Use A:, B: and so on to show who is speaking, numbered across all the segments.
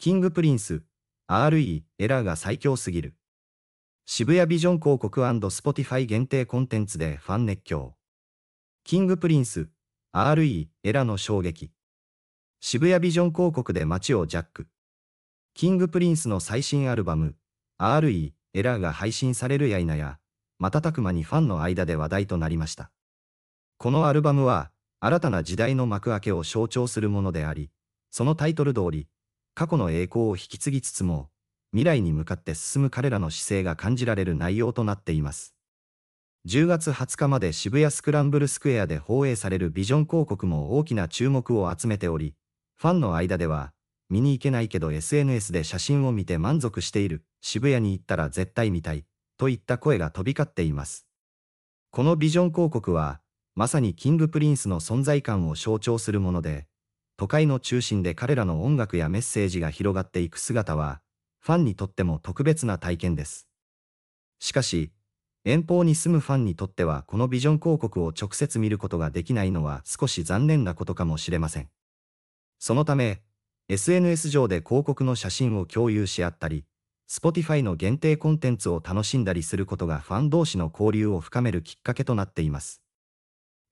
A: キングプリンス、RE、エラーが最強すぎる。渋谷ビジョン広告 &Spotify 限定コンテンツでファン熱狂。キングプリンス、RE、エラーの衝撃。渋谷ビジョン広告で街をジャック。キングプリンスの最新アルバム、RE、エラーが配信されるやいなや、瞬く間にファンの間で話題となりました。このアルバムは、新たな時代の幕開けを象徴するものであり、そのタイトル通り、過去の栄光を引き継ぎつつも、未来に向かって進む彼らの姿勢が感じられる内容となっています。10月20日まで渋谷スクランブルスクエアで放映されるビジョン広告も大きな注目を集めており、ファンの間では、見に行けないけど SNS で写真を見て満足している、渋谷に行ったら絶対見たい、といった声が飛び交っています。このビジョン広告は、まさにキングプリンスの存在感を象徴するもので、都会の中心で彼らの音楽やメッセージが広がっていく姿は、ファンにとっても特別な体験です。しかし、遠方に住むファンにとってはこのビジョン広告を直接見ることができないのは少し残念なことかもしれません。そのため、SNS 上で広告の写真を共有し合ったり、Spotify の限定コンテンツを楽しんだりすることがファン同士の交流を深めるきっかけとなっています。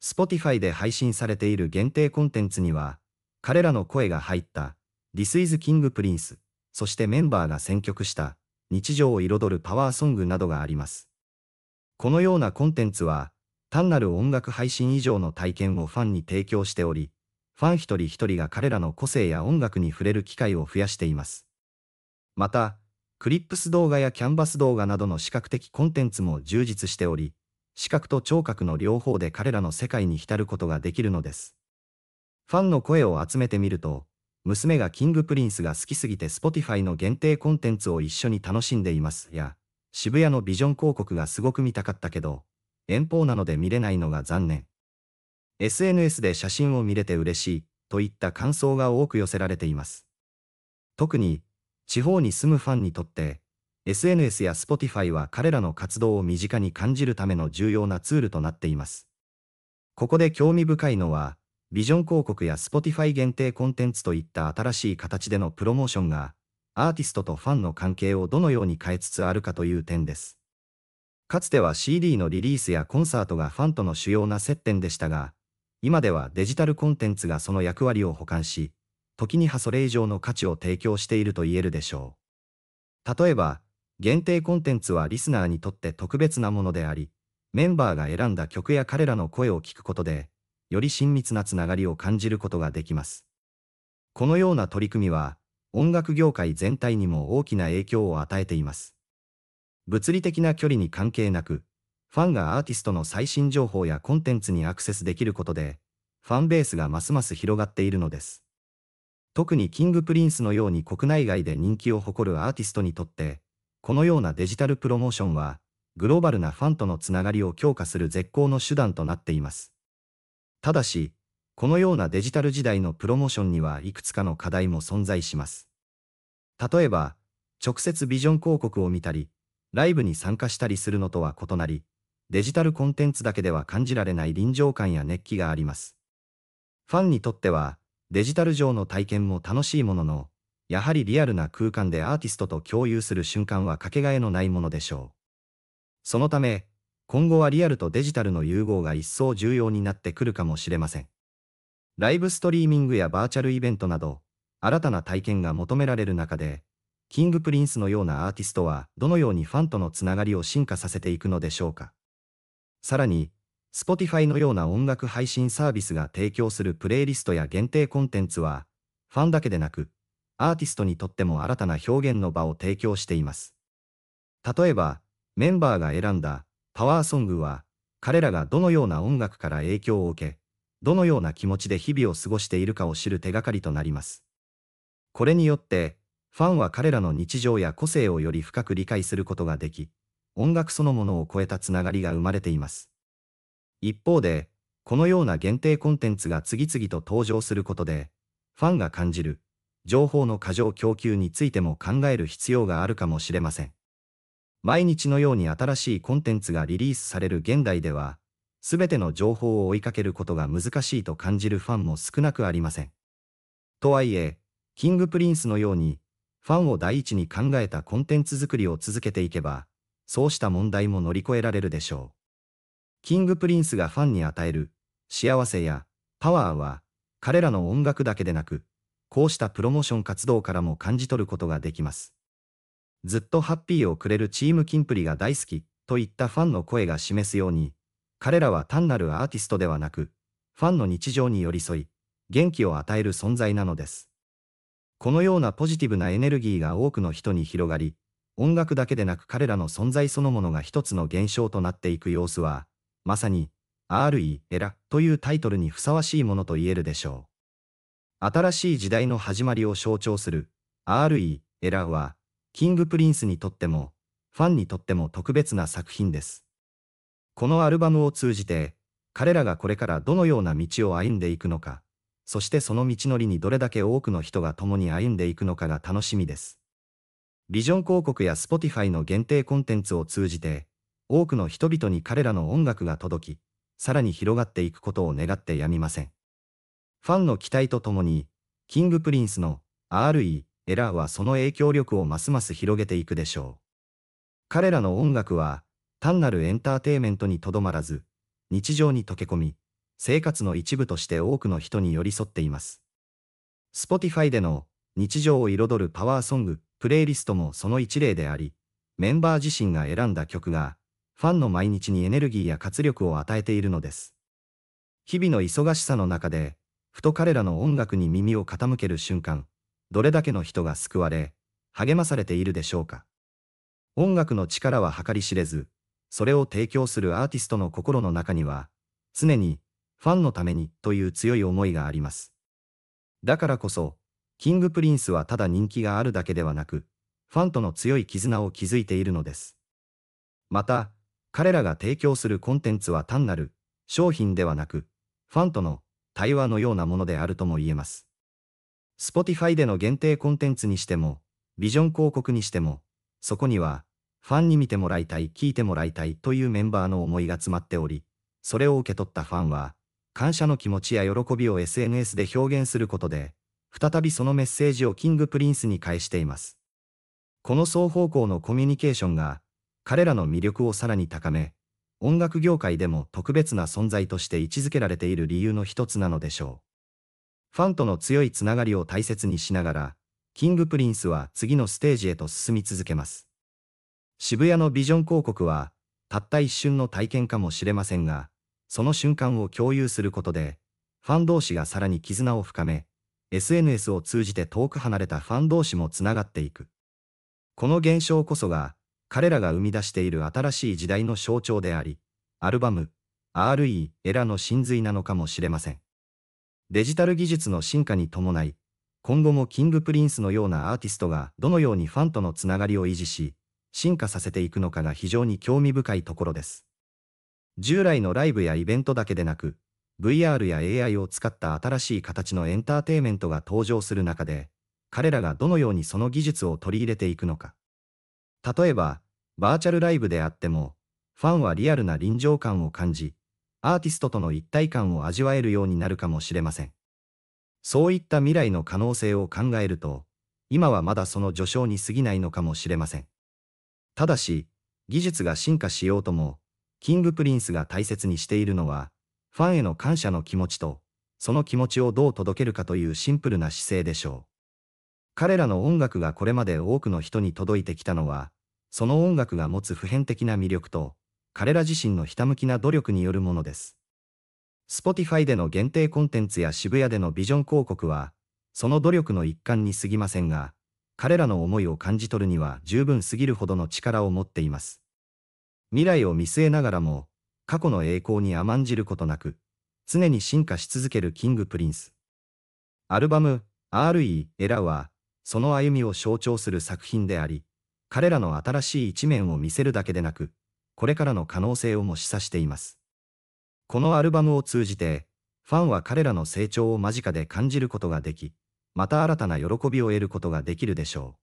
A: Spotify で配信されている限定コンテンツには、彼らの声が入った This is King Prince そしてメンバーが選曲した日常を彩るパワーソングなどがあります。このようなコンテンツは単なる音楽配信以上の体験をファンに提供しており、ファン一人一人が彼らの個性や音楽に触れる機会を増やしています。また、クリップス動画やキャンバス動画などの視覚的コンテンツも充実しており、視覚と聴覚の両方で彼らの世界に浸ることができるのです。ファンの声を集めてみると、娘がキングプリンスが好きすぎて Spotify の限定コンテンツを一緒に楽しんでいますや、渋谷のビジョン広告がすごく見たかったけど、遠方なので見れないのが残念。SNS で写真を見れて嬉しいといった感想が多く寄せられています。特に、地方に住むファンにとって、SNS や Spotify は彼らの活動を身近に感じるための重要なツールとなっています。ここで興味深いのは、ビジョン広告や Spotify 限定コンテンツといった新しい形でのプロモーションが、アーティストとファンの関係をどのように変えつつあるかという点です。かつては CD のリリースやコンサートがファンとの主要な接点でしたが、今ではデジタルコンテンツがその役割を補完し、時にはそれ以上の価値を提供していると言えるでしょう。例えば、限定コンテンツはリスナーにとって特別なものであり、メンバーが選んだ曲や彼らの声を聞くことで、より親密なつながりを感じることができます。このような取り組みは、音楽業界全体にも大きな影響を与えています。物理的な距離に関係なく、ファンがアーティストの最新情報やコンテンツにアクセスできることで、ファンベースがますます広がっているのです。特にキングプリンスのように国内外で人気を誇るアーティストにとって、このようなデジタルプロモーションは、グローバルなファンとのつながりを強化する絶好の手段となっています。ただし、このようなデジタル時代のプロモーションにはいくつかの課題も存在します。例えば、直接ビジョン広告を見たり、ライブに参加したりするのとは異なり、デジタルコンテンツだけでは感じられない臨場感や熱気があります。ファンにとっては、デジタル上の体験も楽しいものの、やはりリアルな空間でアーティストと共有する瞬間はかけがえのないものでしょう。そのため、今後はリアルとデジタルの融合が一層重要になってくるかもしれません。ライブストリーミングやバーチャルイベントなど、新たな体験が求められる中で、キングプリンスのようなアーティストはどのようにファンとのつながりを進化させていくのでしょうか。さらに、Spotify のような音楽配信サービスが提供するプレイリストや限定コンテンツは、ファンだけでなく、アーティストにとっても新たな表現の場を提供しています。例えば、メンバーが選んだパワーソングは、彼らがどのような音楽から影響を受け、どのような気持ちで日々を過ごしているかを知る手がかりとなります。これによって、ファンは彼らの日常や個性をより深く理解することができ、音楽そのものを超えたつながりが生まれています。一方で、このような限定コンテンツが次々と登場することで、ファンが感じる情報の過剰供給についても考える必要があるかもしれません。毎日のように新しいコンテンツがリリースされる現代では、すべての情報を追いかけることが難しいと感じるファンも少なくありません。とはいえ、キングプリンスのように、ファンを第一に考えたコンテンツ作りを続けていけば、そうした問題も乗り越えられるでしょう。キングプリンスがファンに与える幸せやパワーは、彼らの音楽だけでなく、こうしたプロモーション活動からも感じ取ることができます。ずっとハッピーをくれるチームキンプリが大好き、といったファンの声が示すように、彼らは単なるアーティストではなく、ファンの日常に寄り添い、元気を与える存在なのです。このようなポジティブなエネルギーが多くの人に広がり、音楽だけでなく彼らの存在そのものが一つの現象となっていく様子は、まさに、RE エラというタイトルにふさわしいものと言えるでしょう。新しい時代の始まりを象徴する RE エラは、キングプリンスにとっても、ファンにとっても特別な作品です。このアルバムを通じて、彼らがこれからどのような道を歩んでいくのか、そしてその道のりにどれだけ多くの人が共に歩んでいくのかが楽しみです。ビジョン広告や Spotify の限定コンテンツを通じて、多くの人々に彼らの音楽が届き、さらに広がっていくことを願ってやみません。ファンの期待とともに、キングプリンスの RE エラーはその影響力をますます広げていくでしょう。彼らの音楽は、単なるエンターテイメントにとどまらず、日常に溶け込み、生活の一部として多くの人に寄り添っています。Spotify での日常を彩るパワーソング、プレイリストもその一例であり、メンバー自身が選んだ曲が、ファンの毎日にエネルギーや活力を与えているのです。日々の忙しさの中で、ふと彼らの音楽に耳を傾ける瞬間、どれだけの人が救われ、励まされているでしょうか。音楽の力は計り知れず、それを提供するアーティストの心の中には、常に、ファンのためにという強い思いがあります。だからこそ、キングプリンスはただ人気があるだけではなく、ファンとの強い絆を築いているのです。また、彼らが提供するコンテンツは単なる商品ではなく、ファンとの対話のようなものであるとも言えます。Spotify での限定コンテンツにしても、ビジョン広告にしても、そこには、ファンに見てもらいたい、聞いてもらいたいというメンバーの思いが詰まっており、それを受け取ったファンは、感謝の気持ちや喜びを SNS で表現することで、再びそのメッセージをキングプリンスに返しています。この双方向のコミュニケーションが、彼らの魅力をさらに高め、音楽業界でも特別な存在として位置づけられている理由の一つなのでしょう。ファンとの強いつながりを大切にしながら、キングプリンスは次のステージへと進み続けます。渋谷のビジョン広告は、たった一瞬の体験かもしれませんが、その瞬間を共有することで、ファン同士がさらに絆を深め、SNS を通じて遠く離れたファン同士もつながっていく。この現象こそが、彼らが生み出している新しい時代の象徴であり、アルバム、RE、エラの真髄なのかもしれません。デジタル技術の進化に伴い、今後もキングプリンスのようなアーティストがどのようにファンとのつながりを維持し、進化させていくのかが非常に興味深いところです。従来のライブやイベントだけでなく、VR や AI を使った新しい形のエンターテイメントが登場する中で、彼らがどのようにその技術を取り入れていくのか。例えば、バーチャルライブであっても、ファンはリアルな臨場感を感じ、アーティストとの一体感を味わえるようになるかもしれません。そういった未来の可能性を考えると、今はまだその序章に過ぎないのかもしれません。ただし、技術が進化しようとも、キングプリンスが大切にしているのは、ファンへの感謝の気持ちと、その気持ちをどう届けるかというシンプルな姿勢でしょう。彼らの音楽がこれまで多くの人に届いてきたのは、その音楽が持つ普遍的な魅力と、彼ら自身のひたむきな努力によるものです。Spotify での限定コンテンツや渋谷でのビジョン広告は、その努力の一環に過ぎませんが、彼らの思いを感じ取るには十分すぎるほどの力を持っています。未来を見据えながらも、過去の栄光に甘んじることなく、常に進化し続けるキング・プリンス。アルバム、R.E. エラは、その歩みを象徴する作品であり、彼らの新しい一面を見せるだけでなく、これからの可能性をも示唆しています。このアルバムを通じて、ファンは彼らの成長を間近で感じることができ、また新たな喜びを得ることができるでしょう。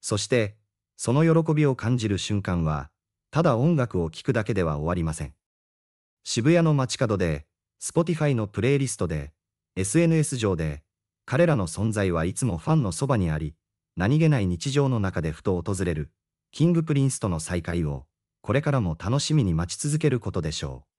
A: そして、その喜びを感じる瞬間は、ただ音楽を聴くだけでは終わりません。渋谷の街角で、Spotify のプレイリストで、SNS 上で、彼らの存在はいつもファンのそばにあり、何気ない日常の中でふと訪れる、キングプリンスとの再会を、これからも楽しみに待ち続けることでしょう。